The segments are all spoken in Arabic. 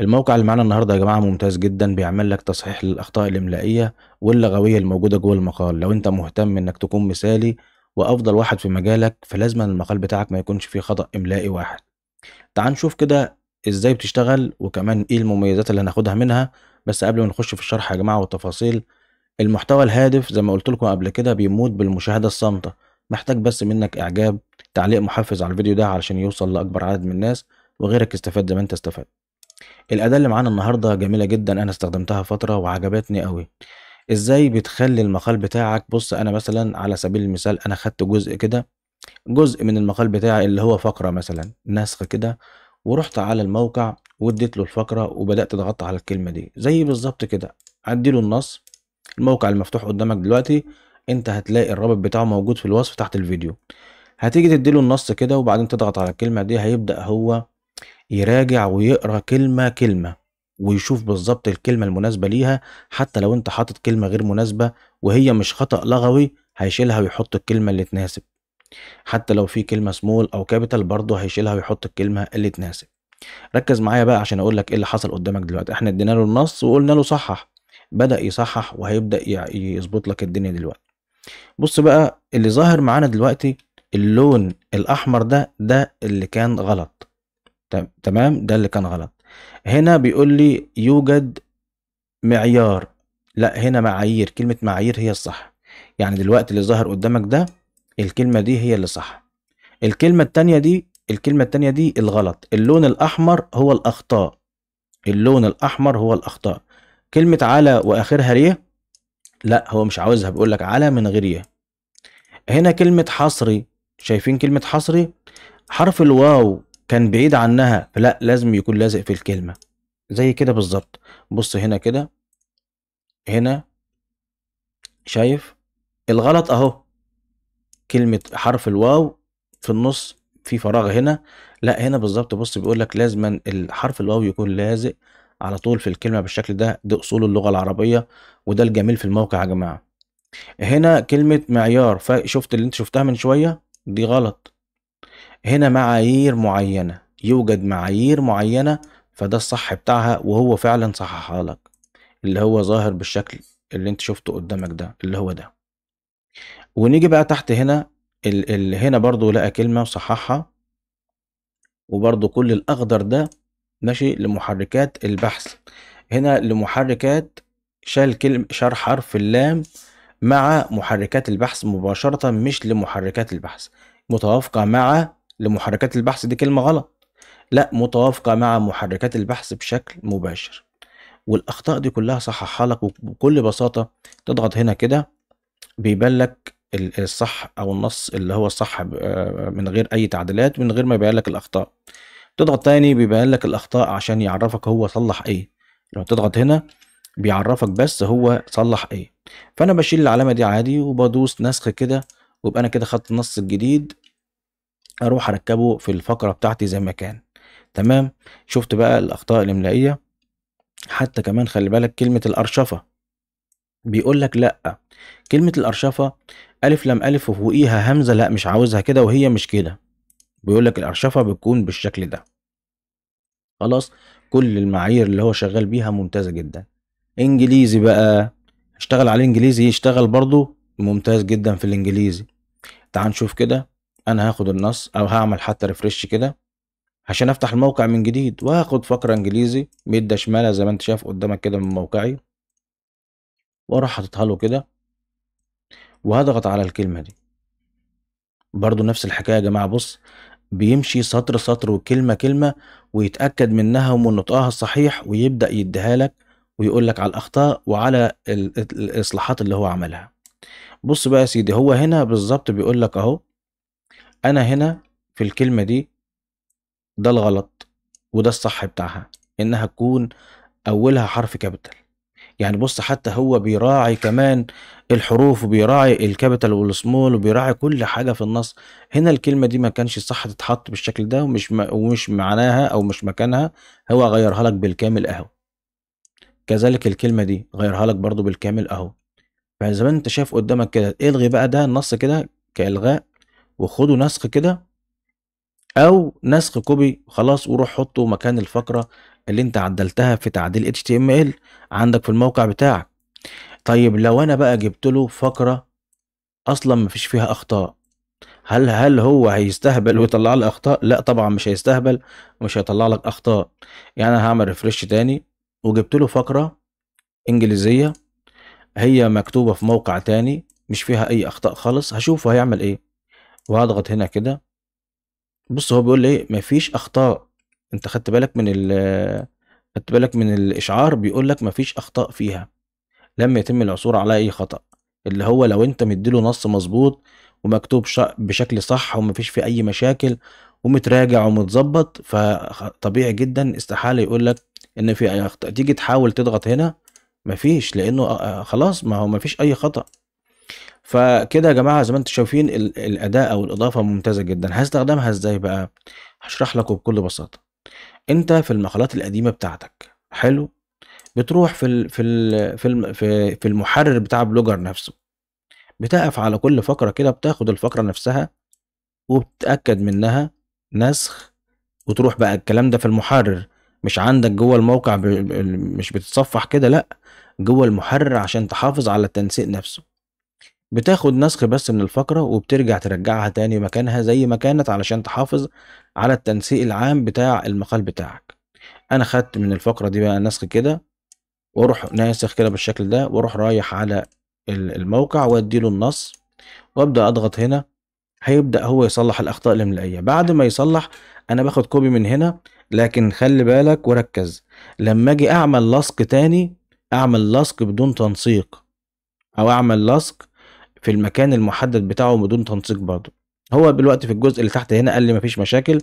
الموقع اللي معانا النهارده يا جماعه ممتاز جدا بيعمل لك تصحيح للاخطاء الاملائيه واللغويه الموجوده جوه المقال لو انت مهتم انك تكون مثالي وافضل واحد في مجالك فلازم المقال بتاعك ما يكونش فيه خطا املائي واحد تعال نشوف كده ازاي بتشتغل وكمان ايه المميزات اللي هناخدها منها بس قبل ما نخش في الشرح يا جماعه والتفاصيل المحتوى الهادف زي ما قلت لكم قبل كده بيموت بالمشاهده الصامته محتاج بس منك اعجاب تعليق محفز على الفيديو ده علشان يوصل لاكبر عدد من الناس وغيرك استفاد زي ما انت استفدت الأداة اللي معانا النهاردة جميلة جدا أنا استخدمتها فترة وعجبتني أوي. إزاي بتخلّي المقال بتاعك بُص أنا مثلًا على سبيل المثال أنا خدت جزء كده، جزء من المقال بتاعي اللي هو فقرة مثلًا، نسخ كده ورُحت على الموقع واديت له الفقرة وبدأت أضغط على الكلمة دي، زي بالظبط كده عدي له النص، الموقع المفتوح قدّامك دلوقتي أنت هتلاقي الرابط بتاعه موجود في الوصف تحت الفيديو. هتيجي تدّي له النص كده وبعدين تضغط على الكلمة دي هيبدأ هو يراجع ويقرا كلمه كلمه ويشوف بالظبط الكلمه المناسبه ليها حتى لو انت حاطط كلمه غير مناسبه وهي مش خطا لغوي هيشيلها ويحط الكلمه اللي تناسب حتى لو في كلمه سمول او كابيتال برضه هيشيلها ويحط الكلمه اللي تناسب ركز معايا بقى عشان اقول لك ايه اللي حصل قدامك دلوقتي احنا ادينا له النص وقلنا له صحح بدا يصحح وهيبدا يظبط لك الدنيا دلوقتي بص بقى اللي ظاهر معانا دلوقتي اللون الاحمر ده ده اللي كان غلط تمام ده اللي كان غلط هنا بيقول لي يوجد معيار لا هنا معايير كلمة معايير هي الصح يعني دلوقتي اللي ظاهر قدامك ده الكلمة دي هي اللي صح الكلمة التانية دي الكلمة التانية دي الغلط اللون الأحمر هو الأخطاء اللون الأحمر هو الأخطاء كلمة على وآخرها ريه لا هو مش عاوزها بيقول لك على من غير يه هنا كلمة حصري شايفين كلمة حصري حرف الواو كان بعيد عنها فلا لازم يكون لازق في الكلمة زي كده بالظبط بص هنا كده هنا شايف الغلط اهو كلمة حرف الواو في النص في فراغ هنا لا هنا بالظبط بص بيقول لك لازما الحرف الواو يكون لازق على طول في الكلمة بالشكل ده دي أصول اللغة العربية وده الجميل في الموقع يا جماعة هنا كلمة معيار فشفت اللي انت شفتها من شوية دي غلط هنا معايير معينة يوجد معايير معينة فده الصح بتاعها وهو فعلا صححها لك اللي هو ظاهر بالشكل اللي انت شفته قدامك ده اللي هو ده ونيجي بقى تحت هنا اللي هنا برضو لقى كلمة وصححها وبرضو كل الأخضر ده ماشي لمحركات البحث هنا لمحركات شال كلمة شال حرف اللام مع محركات البحث مباشرة مش لمحركات البحث متوافقة مع لمحركات البحث دي كلمة غلط لا متوافقة مع محركات البحث بشكل مباشر والأخطاء دي كلها صححها لك وبكل بساطة تضغط هنا كده بيبان لك الصح أو النص اللي هو الصح آه، من غير أي تعديلات من غير ما يبين لك الأخطاء تضغط تاني بيبين لك الأخطاء عشان يعرفك هو صلح إيه لو تضغط هنا بيعرفك بس هو صلح إيه فأنا بشيل العلامة دي عادي وبدوس نسخ كده ويبقى أنا كده خدت النص الجديد اروح اركبه في الفقرة بتاعتي زي ما كان تمام شفت بقى الاخطاء الاملائية حتى كمان خلي بالك كلمة الارشفة بيقول لك لا كلمة الارشفة الف لم الف وفوقيها همزة لا مش عاوزها كده وهي مش كده بيقول لك الارشفة بتكون بالشكل ده خلاص كل المعايير اللي هو شغال بيها ممتازة جدا انجليزي بقى اشتغل على الانجليزي يشتغل برضو ممتاز جدا في الانجليزي تعال نشوف كده انا هاخد النص او هعمل حتى ريفرش كده عشان افتح الموقع من جديد وهاخد فقرة انجليزي مدة شمالة زي ما انت شايف قدامك كده من موقعي واروح حاططها له كده وهضغط على الكلمة دي برضو نفس الحكاية يا جماعة بص بيمشي سطر سطر وكلمة كلمة ويتأكد منها ومن نطقها الصحيح ويبدأ يديها لك ويقول لك على الأخطاء وعلى الإصلاحات اللي هو عملها بص بقى يا سيدي هو هنا بالظبط بيقول لك أهو انا هنا في الكلمه دي ده الغلط وده الصح بتاعها انها تكون اولها حرف كابيتال يعني بص حتى هو بيراعي كمان الحروف وبيراعي الكابيتال والسمول وبيراعي كل حاجه في النص هنا الكلمه دي ما كانش صح تتحط بالشكل ده ومش م... ومش معناها او مش مكانها هو غيرها لك بالكامل اهو كذلك الكلمه دي غيرها لك برضو بالكامل اهو فزي ما انت شايف قدامك كده الغي بقى ده النص كده كالغاء وخدوا نسخ كده او نسخ كوبي خلاص وروح حطه مكان الفقره اللي انت عدلتها في تعديل HTML عندك في الموقع بتاعك طيب لو انا بقى جبت له فقره اصلا مفيش فيها اخطاء هل هل هو هيستهبل ويطلع لي اخطاء لا طبعا مش هيستهبل ومش هيطلع لك اخطاء يعني انا هعمل ريفرش تاني وجبت له فقره انجليزيه هي مكتوبه في موقع تاني مش فيها اي اخطاء خالص هشوفه هيعمل ايه وهضغط هنا كده بص هو بيقول لي ايه مفيش اخطاء انت خدت بالك من ال آه، خدت بالك من الاشعار بيقول لك مفيش اخطاء فيها لم يتم العثور على اي خطأ اللي هو لو انت مديله نص مظبوط ومكتوب بشكل صح ومفيش فيه اي مشاكل ومتراجع ومتظبط فطبيعي جدا استحالة يقول لك ان في اي اخطاء تيجي تحاول تضغط هنا مفيش لانه آه، آه، خلاص ما هو مفيش اي خطأ فكده يا جماعه زي ما انتم شايفين الاداء او الاضافه ممتازه جدا هستخدمها ازاي بقى هشرح لكم بكل بساطه انت في المقالات القديمه بتاعتك حلو بتروح في ال في ال في ال في المحرر بتاع بلوجر نفسه بتقف على كل فقره كده بتاخد الفقره نفسها وبتتاكد منها نسخ وتروح بقى الكلام ده في المحرر مش عندك جوه الموقع مش بتتصفح كده لا جوه المحرر عشان تحافظ على التنسيق نفسه بتاخد نسخ بس من الفقرة وبترجع ترجعها تاني مكانها زي ما كانت علشان تحافظ على التنسيق العام بتاع المقال بتاعك انا خدت من الفقرة دي بقى نسخ كده واروح ناسخ كده بالشكل ده واروح رايح على الموقع واديله النص وابدا اضغط هنا هيبدا هو يصلح الاخطاء الاملائيه بعد ما يصلح انا باخد كوبي من هنا لكن خلي بالك وركز لما اجي اعمل لصق تاني اعمل لصق بدون تنسيق او اعمل لصق في المكان المحدد بتاعه بدون تنسيق برضه هو دلوقتي في الجزء اللي تحت هنا قال لي مفيش مشاكل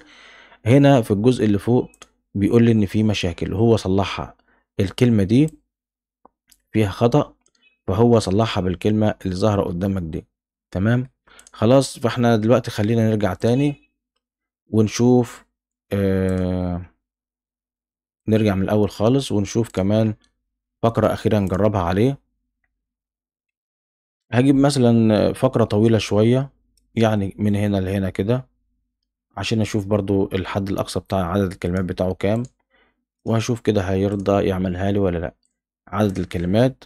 هنا في الجزء اللي فوق بيقول لي ان في مشاكل هو صلحها الكلمه دي فيها خطأ فهو صلحها بالكلمه اللي ظاهره قدامك دي تمام خلاص فاحنا دلوقتي خلينا نرجع تاني ونشوف آه نرجع من الاول خالص ونشوف كمان فقره اخيره نجربها عليه هجيب مثلًا فقرة طويلة شوية، يعني من هنا لهنا كده، عشان أشوف برضو الحد الأقصى بتاع عدد الكلمات بتاعه كام، وهشوف كده هيرضى يعملها لي ولا لأ. عدد الكلمات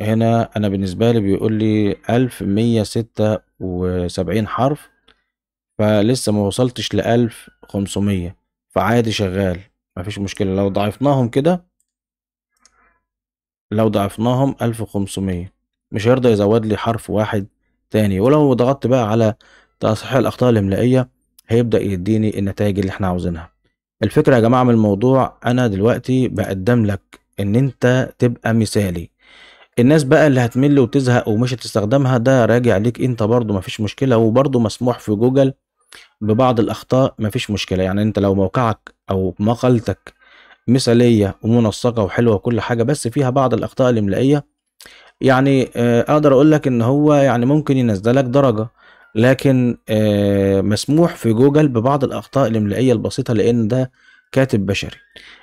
هنا أنا بالنسبة لي بيقول لي 1176 حرف، فلسه ما وصلتش ل1500 فعادي شغال ما فيش مشكلة. لو ضعفناهم كده لو الف 1500. مش هيرضى يزود لي حرف واحد تاني ولو ضغطت بقى على تصحيح الأخطاء الإملائية هيبدأ يديني النتائج اللي احنا عاوزينها الفكرة يا جماعة من الموضوع أنا دلوقتي بقدم لك إن أنت تبقى مثالي الناس بقى اللي هتمل وتزهق ومش هتستخدمها ده راجع ليك انت برضو مفيش مشكلة وبرضو مسموح في جوجل ببعض الاخطاء مفيش مشكلة يعني انت لو موقعك او مقالتك مثالية ومنسقة وحلوة وكل حاجة بس فيها بعض الاخطاء الاملائية يعني آه، اقدر اقول لك ان هو يعني ممكن ينزلك درجه لكن آه، مسموح في جوجل ببعض الاخطاء الاملائيه البسيطه لان ده كاتب بشري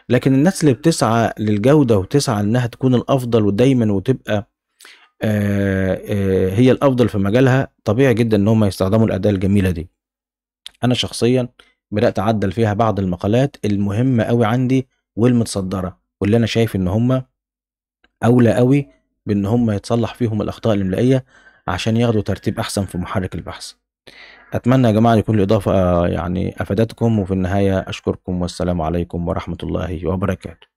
لكن الناس اللي بتسعى للجوده وتسعى انها تكون الافضل ودايما وتبقى آه، هي الافضل في مجالها طبيعي جدا ان هم يستخدموا الاداه الجميله دي انا شخصيا بدات اعدل فيها بعض المقالات المهمه قوي عندي والمتصدره واللي انا شايف ان هم اولى قوي بان هم يتصلح فيهم الاخطاء الاملائيه عشان ياخدوا ترتيب احسن في محرك البحث اتمنى يا جماعه يكون الاضافه يعني افادتكم وفي النهايه اشكركم والسلام عليكم ورحمه الله وبركاته